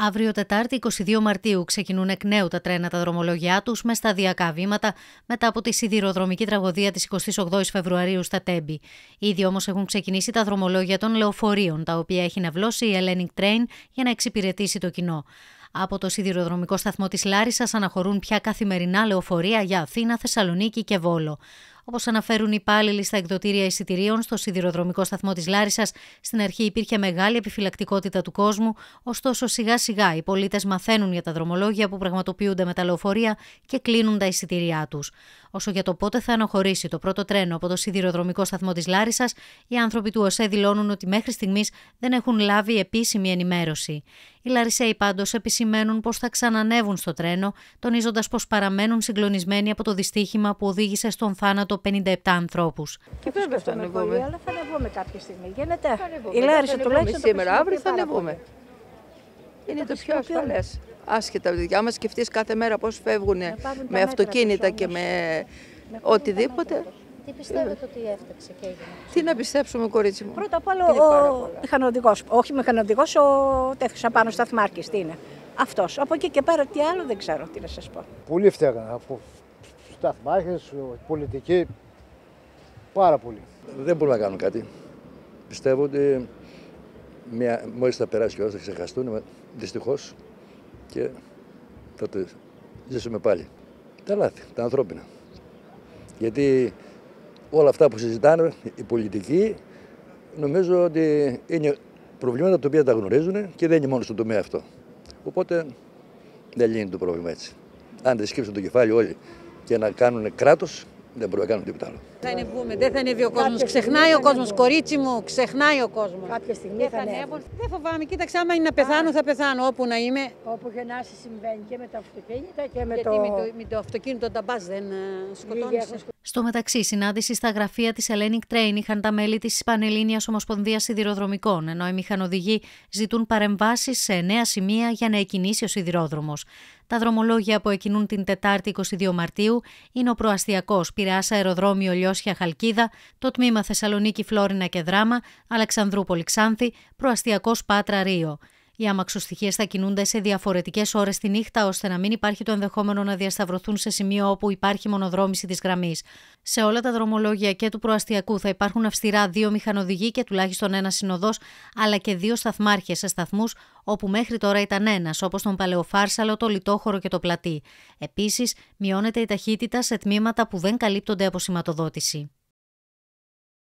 Αύριο Τετάρτη 22 Μαρτίου ξεκινούν εκ νέου τα τρένα τα δρομολογιά τους με σταδιακά βήματα μετά από τη σιδηροδρομική τραγωδία της 28η Φεβρουαρίου στα Τέμπη. Ήδη όμως έχουν ξεκινήσει τα δρομολόγια των λεωφορείων, τα οποία έχει ναυλώσει η Ελένικ Train για να εξυπηρετήσει το κοινό. Από το σιδηροδρομικό σταθμό της Λάρισας αναχωρούν πια καθημερινά λεωφορεία για Αθήνα, Θεσσαλονίκη και Βόλο. Όπως αναφέρουν οι υπάλληλοι στα εκδοτήρια εισιτηρίων στο σιδηροδρομικό σταθμό της Λάρισας, στην αρχή υπήρχε μεγάλη επιφυλακτικότητα του κόσμου, ωστόσο σιγά σιγά οι πολίτες μαθαίνουν για τα δρομολόγια που πραγματοποιούνται με τα λεωφορεία και κλείνουν τα εισιτήριά τους. Όσο για το πότε θα αναχωρήσει το πρώτο τρένο από το σιδηροδρομικό σταθμό της Λάρισας, οι άνθρωποι του ΟΣΕ δηλώνουν ότι μέχρι στιγμής δεν έχουν λάβει επίσημη ενημέρωση. Οι Λαρισαίοι πάντως επισημαίνουν πως θα ξανανεύουν στο τρένο, τονίζοντας πως παραμένουν συγκλονισμένοι από το δυστύχημα που οδήγησε στον θάνατο 57 ανθρώπους. Και πρέπει να ανεβούμε. Αλλά θα ανεβούμε κάποια στιγμή. Γίνεται. Η Λάρισα τουλάχιστον σήμερα, αύριο θα ανεβούμε. Είναι το πιο ασφαλέ. Άσχετα από τη μας, σκεφτείς κάθε μέρα πώς φεύγουν με αυτοκίνητα και με οτιδήποτε. Τι πιστεύετε ότι έφταξε και έγινε. Τι να πιστέψουμε, κορίτσι μου. Πρώτα απ' όλα ο μηχανοδικό. Όχι μηχανοδικό, ο τέτοιο απάνω σταθμάρκη. Τι είναι. Αυτός. Από εκεί και πέρα τι άλλο δεν ξέρω τι να σας πω. Πολύ φταίγανε Από σταθμάρχες, πολιτικοί. Πάρα πολύ. Δεν μπορούν να κάνουν κάτι. Πιστεύω ότι μόλις θα περάσει και θα ξεχαστούν, Δυστυχώς και θα το ζήσουμε πάλι. Τα λάθη, τα ανθρώπινα. Γιατί όλα αυτά που συζητάνε οι πολιτικοί νομίζω ότι είναι προβλήματα τα οποία τα γνωρίζουν και δεν είναι μόνο στον τομέα αυτό. Οπότε δεν λύνει το πρόβλημα έτσι. Αν δεν σκύψουν το κεφάλι όλοι και να κάνουν κράτος, δεν μπορούν να κάνουν τίποτα άλλο. Θα ανεβούμε, δεν θα ανέβει ο κόσμος. Ξεχνάει ο κόσμο, κορίτσι μου, ξεχνάει ο κόσμος. Κάποια στιγμή δεν θα ανέβουν. Δεν φοβάμαι, κοίταξε, άμα είναι να πεθάνω, θα πεθάνω όπου να είμαι. Όπου και να συμβαίνει και με τα αυτοκίνητα και με με το αυτοκίνητο τα μπας δεν ε, σκοτώνει. Στο μεταξύ, συνάντηση στα γραφεία της Hellenic Train είχαν τα μέλη της Πανελλήνιας Ομοσπονδίας Σιδηροδρομικών, ενώ οι μηχανοδηγοί ζητούν παρεμβάσεις σε νέα σημεία για να εκινήσει ο σιδηρόδρομος. Τα δρομολόγια που εκινούν την Τετάρτη 22 Μαρτίου είναι ο Προαστιακός, Πειρά Αεροδρόμιο Λιώσια Χαλκίδα, το τμήμα Θεσσαλονίκη Φλόρινα και Δράμα, Αλεξανδρούπολη Ξάνθη, Προαστιακός Πάτρα Ρίο. Οι αμαξοστοιχίες θα κινούνται σε διαφορετικές ώρες τη νύχτα, ώστε να μην υπάρχει το ενδεχόμενο να διασταυρωθούν σε σημείο όπου υπάρχει μονοδρόμηση της γραμμής. Σε όλα τα δρομολόγια και του προαστιακού θα υπάρχουν αυστηρά δύο μηχανοδηγοί και τουλάχιστον ένα συνοδός, αλλά και δύο σταθμάρχες σε σταθμούς όπου μέχρι τώρα ήταν ένας, όπως τον Παλαιοφάρσαλο, το Λιτόχωρο και το Πλατή. Επίσης, μειώνεται η ταχύτητα σε τμήματα που δεν καλύπτονται από σηματοδότηση.